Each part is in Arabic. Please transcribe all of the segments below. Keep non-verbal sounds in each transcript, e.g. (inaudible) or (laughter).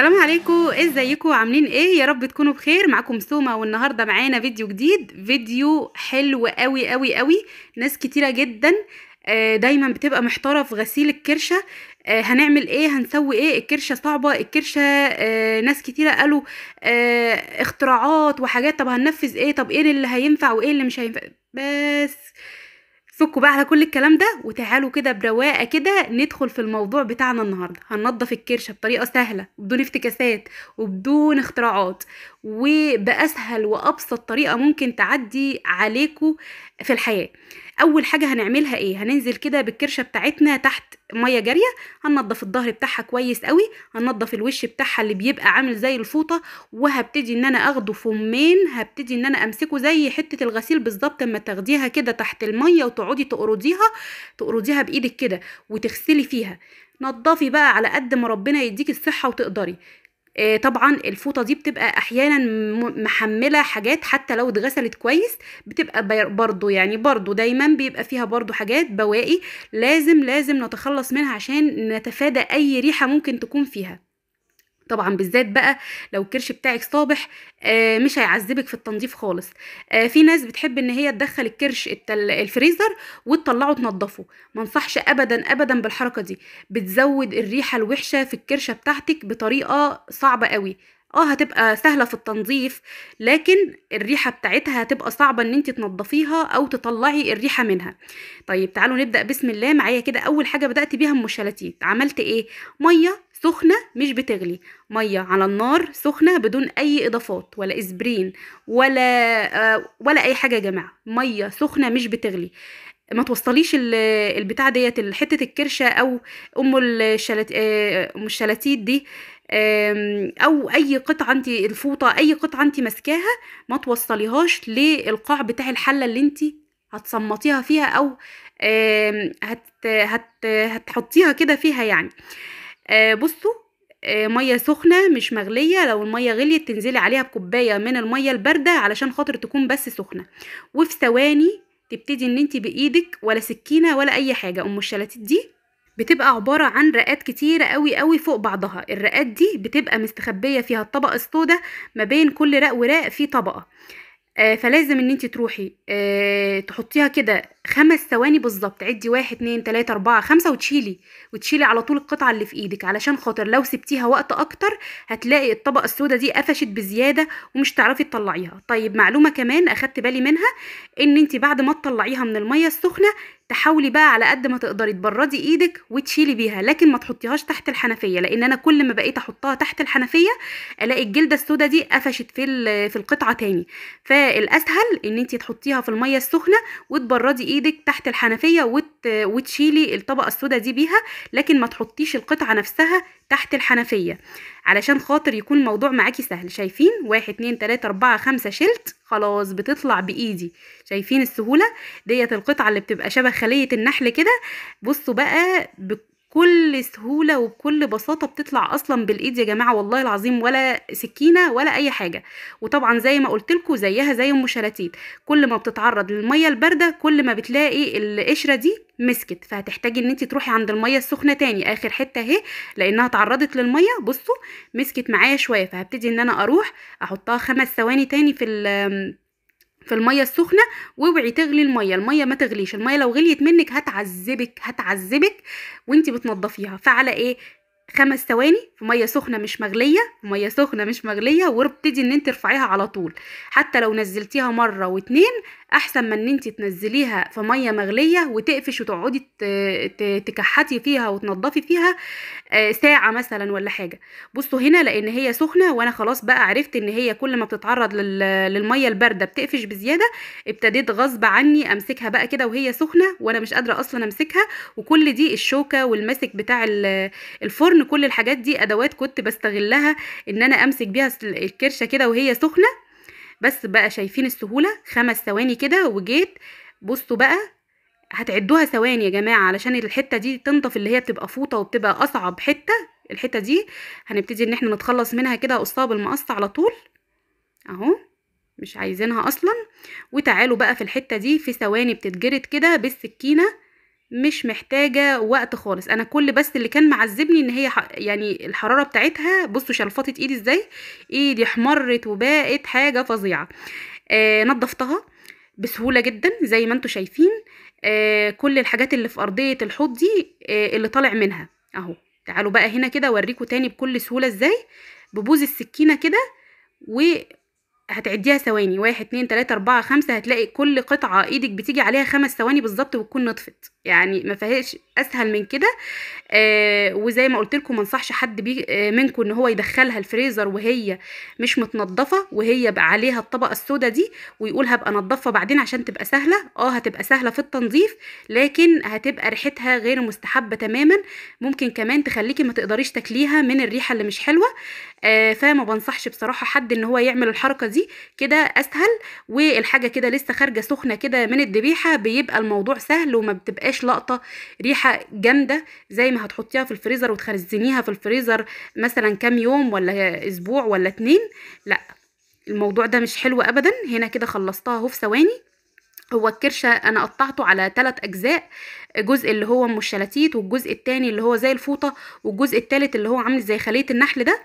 السلام عليكم إيه، ازيكم عاملين ايه يا رب تكونوا بخير معاكم سوما والنهارده معانا فيديو جديد فيديو حلو قوي قوي قوي ناس كتيره جدا آه، دايما بتبقى محتاره في غسيل الكرشه آه، هنعمل ايه هنسوي ايه الكرشه صعبه الكرشه آه، ناس كتيره قالوا اختراعات وحاجات طب هننفذ ايه طب ايه اللي هينفع وايه اللي مش هينفع بس فكوا بقى على كل الكلام ده وتعالوا كده برواقه كده ندخل في الموضوع بتاعنا النهارده هننضف الكرشه بطريقه سهله بدون افتكاسات وبدون اختراعات وباسهل وابسط طريقه ممكن تعدي عليكم في الحياه اول حاجه هنعملها ايه هننزل كده بالكرشه بتاعتنا تحت ميه جاريه هننضف الظهر بتاعها كويس قوي هننضف الوش بتاعها اللي بيبقى عامل زي الفوطه وهبتدي ان انا اخده فمين هبتدي ان انا امسكه زي حته الغسيل بالظبط اما تاخديها كده تحت الميه وتقعدي تقرضيها تقرضيها بايدك كده وتغسلي فيها نضفي بقى على قد ما ربنا يديك الصحه وتقدري آه، طبعا الفوطه دي بتبقى احيانا محمله حاجات حتى لو اتغسلت كويس بتبقى برضو يعني برضو دايما بيبقى فيها برضو حاجات بواقي لازم لازم نتخلص منها عشان نتفادى اي ريحه ممكن تكون فيها طبعا بالذات بقى لو الكرش بتاعك صابح آه، مش هيعذبك في التنظيف خالص آه، في ناس بتحب ان هي تدخل الكرش الفريزر وتطلعه تنضفه ما انصحش ابدا ابدا بالحركه دي بتزود الريحه الوحشه في الكرشه بتاعتك بطريقه صعبه قوي اه هتبقى سهله في التنظيف لكن الريحه بتاعتها هتبقى صعبه ان انت تنظفيها او تطلعي الريحه منها طيب تعالوا نبدا بسم الله معايا كده اول حاجه بدات بيها ام الشلاتين عملت ايه ميه سخنه مش بتغلي ميه على النار سخنه بدون اي اضافات ولا اسبرين ولا آه، ولا اي حاجه يا جماعه ميه سخنه مش بتغلي ما توصليش البتاع ديت حته الكرشه او ام الشلت آه، ام الشلاتيت دي او اي قطعه انت الفوطه اي قطعه انت ماسكاها ما توصليهاش للقاع بتاع الحله اللي انت هتصمتيها فيها او هت هت هتحطيها كده فيها يعني آه، بصوا آه، ميه سخنه مش مغليه لو الميه غليت تنزلي عليها بكوبايه من الميه البارده علشان خاطر تكون بس سخنه وفي ثواني تبتدي ان انت بايدك ولا سكينه ولا اي حاجه ام الشلاتيت دي بتبقى عبارة عن رقات كتيرة قوي قوي فوق بعضها الرقات دي بتبقى مستخبية فيها الطبقة السوداء ما بين كل رق ورق في طبقة آه، فلازم ان انت تروحي آه، تحطيها كده خمس ثواني بالظبط عدي واحد اتنين تلاته اربعه خمسه وتشيلي وتشيلي على طول القطعه اللي في ايدك علشان خاطر لو سبتيها وقت اكتر هتلاقي الطبقه السوداء دي قفشت بزياده ومش تعرفي تطلعيها طيب معلومه كمان اخدت بالي منها ان انت بعد ما تطلعيها من الميه السخنه تحاولي بقى على قد ما تقدري تبردي ايدك وتشيلي بيها لكن ما تحطيهاش تحت الحنفيه لان انا كل ما بقيت احطها تحت الحنفيه الاقي الجلده السوداء دي قفشت في في القطعه تاني فالاسهل ان انت تحطيها في الميه السخنه وتبردي ايدك تحت الحنفيه وت وتشيلي الطبقه السوداء دي بيها لكن ما تحطيش القطعه نفسها تحت الحنفيه علشان خاطر يكون الموضوع معاكي سهل شايفين واحد اتنين تلاته اربعه خمسه شلت خلاص بتطلع بايدي شايفين السهوله ديت القطعه اللي بتبقى شبه خليه النحل كده بصوا بقى بكل سهوله وبكل بساطه بتطلع اصلا بالايد يا جماعه والله العظيم ولا سكينه ولا اي حاجه وطبعا زي ما قلتلكوا زيها زي ام كل ما بتتعرض للميه البارده كل ما بتلاقي القشره دي مسكت فهتحتاجي ان انت تروحي عند الميه السخنه تاني اخر حته اهي لانها اتعرضت للميه بصوا مسكت معايا شويه فهبتدي ان انا اروح احطها خمس ثواني تاني في في الميه السخنه واوعي تغلي الميه الميه ما تغليش الميه لو غليت منك هتعذبك هتعذبك وانت بتنضفيها فعلى ايه خمس ثواني في ميه سخنه مش مغليه في ميه سخنه مش مغليه وابتدي ان انت ترفعيها على طول حتى لو نزلتيها مره واتنين احسن ما ان انت تنزليها في ميه مغليه وتقفش وتقعدي تكحتي فيها وتنضفي فيها آه، ساعه مثلا ولا حاجه بصوا هنا لان هي سخنه وانا خلاص بقى عرفت ان هي كل ما بتتعرض للميه البارده بتقفش بزياده ابتديت غصب عني امسكها بقى كده وهي سخنه وانا مش قادره اصلا امسكها وكل دي الشوكه والماسك بتاع الفرن كل الحاجات دي ادوات كنت بستغلها ان انا امسك بيها الكرشه كده وهي سخنه بس بقى شايفين السهولة خمس ثواني كده وجيت بصوا بقى هتعدوها ثواني يا جماعة علشان الحتة دي تنطف اللي هي بتبقى فوطة وبتبقى أصعب حتة الحتة دي هنبتدي ان احنا نتخلص منها كده قصها بالمقص على طول اهو مش عايزينها اصلا وتعالوا بقى في الحتة دي في ثواني بتتجرد كده بالسكينة مش محتاجة وقت خالص انا كل بس اللي كان معذبني ان هي يعني الحرارة بتاعتها بصوا شلفطت ايدي ازاي ايدي احمرت وبقت حاجة فظيعة آه نضفتها بسهولة جدا زي ما انتم شايفين آه كل الحاجات اللي في ارضية الحوض دي آه اللي طالع منها اهو تعالوا بقى هنا كده اوريكم تاني بكل سهولة ازاي ببوز السكينة كده و هتعديها ثواني واحد اتنين تلاتة اربعة خمسة هتلاقي كل قطعة ايدك بتيجي عليها خمس ثواني بالظبط وتكون نطفت يعني ما فيهاش اسهل من كده آه وزي ما قلت لكم ما انصحش حد بي آه منكم ان هو يدخلها الفريزر وهي مش متنضفه وهي بقى عليها الطبقه السوداء دي ويقول هبقى نظفها بعدين عشان تبقى سهله اه هتبقى سهله في التنظيف لكن هتبقى ريحتها غير مستحبه تماما ممكن كمان تخليكي ما تقدريش تاكليها من الريحه اللي مش حلوه آه فما بنصحش بصراحه حد ان هو يعمل الحركه دي كده اسهل والحاجه كده لسه خارجه سخنه كده من الذبيحه بيبقى الموضوع سهل وما بتبقاش لقطه ريحه جامده زي ما هتحطيها في الفريزر وتخزنيها في الفريزر مثلا كام يوم ولا اسبوع ولا اتنين لا الموضوع ده مش حلو ابدا هنا كده خلصتها اهو في ثواني هو الكرشة أنا قطعته على ثلاث أجزاء جزء اللي هو أم الشلاتيت والجزء التاني اللي هو زي الفوطة والجزء التالت اللي هو عامل زي خلية النحل ده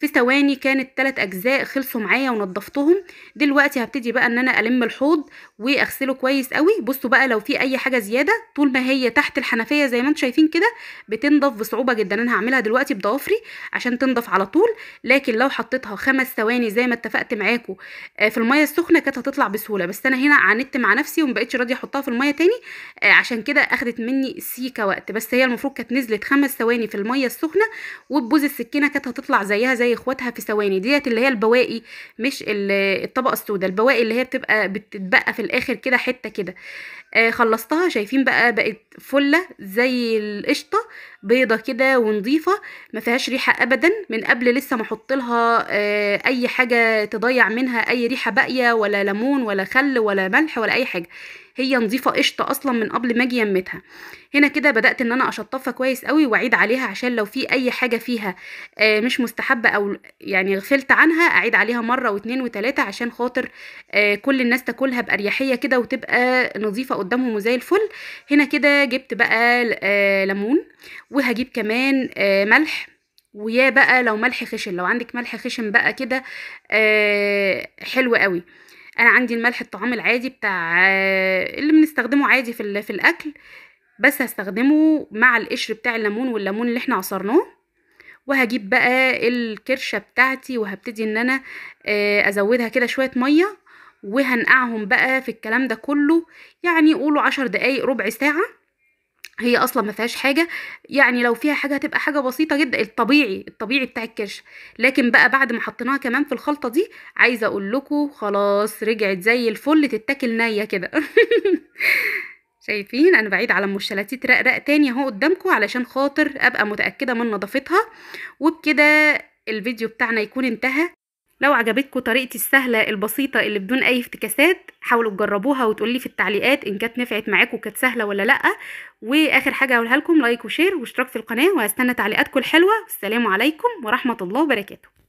في ثواني كانت ثلاث اجزاء خلصوا معايا ونضفتهم دلوقتي هبتدي بقى ان انا الم الحوض واغسله كويس قوي بصوا بقى لو في اي حاجه زياده طول ما هي تحت الحنفيه زي ما انتم شايفين كده بتنضف بصعوبه جدا انا هعملها دلوقتي بضوافري عشان تنضف على طول لكن لو حطيتها خمس ثواني زي ما اتفقت معاكم آه، في الميه السخنه كانت هتطلع بسهوله بس انا هنا عاندت مع نفسي ومبقتش راضيه احطها في الميه تاني آه، عشان كده اخدت مني سيكه وقت بس هي المفروض كانت نزلت خمس ثواني في الميه السخنه وبوز السكينه كانت هتطلع زيها زي زي اخواتها في ثواني ديت اللي هي البواقي مش الطبقه السوداء البواقي اللي هي بتبقى بتتبقى في الاخر كده حته كده آه خلصتها شايفين بقى بقت فله زي القشطه بيضه كده ونظيفه ما فيهاش ريحه ابدا من قبل لسه ما احط لها آه اي حاجه تضيع منها اي ريحه باقيه ولا ليمون ولا خل ولا ملح ولا اي حاجه هي نظيفه قشطه اصلا من قبل ما اجي يمتها هنا كده بدات ان انا اشطفها كويس قوي واعيد عليها عشان لو في اي حاجه فيها آه، مش مستحبه او يعني غفلت عنها اعيد عليها مره واتنين وتلاته عشان خاطر آه، كل الناس تاكلها باريحيه كده وتبقى نظيفه قدامهم وزي الفل هنا كده جبت بقى آه، ليمون وهجيب كمان ملح ويا بقى لو ملح خشن لو عندك ملح خشن بقى كده حلو قوي انا عندي الملح الطعام العادي بتاع اللي بنستخدمه عادي في في الاكل بس هستخدمه مع القشر بتاع الليمون والليمون اللي احنا عصرناه وهجيب بقى الكرشه بتاعتي وهبتدي ان انا آه، ازودها كده شويه ميه وهنقعهم بقى في الكلام ده كله يعني قولوا عشر دقايق ربع ساعه هي اصلا ما فيهاش حاجه يعني لو فيها حاجه هتبقى حاجه بسيطه جدا الطبيعي الطبيعي بتاع الكرش لكن بقى بعد ما حطيناها كمان في الخلطه دي عايزه اقول لكم خلاص رجعت زي الفل تتاكل نيه كده (laughs) شايفين انا بعيد على ام الشلاتيت رقرق تاني اهو قدامكم علشان خاطر ابقى متاكده من نظافتها وبكده الفيديو بتاعنا يكون انتهى لو عجبتكم طريقتي السهلة البسيطة اللي بدون أي افتكاسات حاولوا تجربوها وتقولي في التعليقات إن كانت نفعت معاكم كانت سهلة ولا لأ وآخر حاجة اقولها لكم لايك وشير واشتراك في القناة وهستنى تعليقاتكم الحلوة والسلام عليكم ورحمة الله وبركاته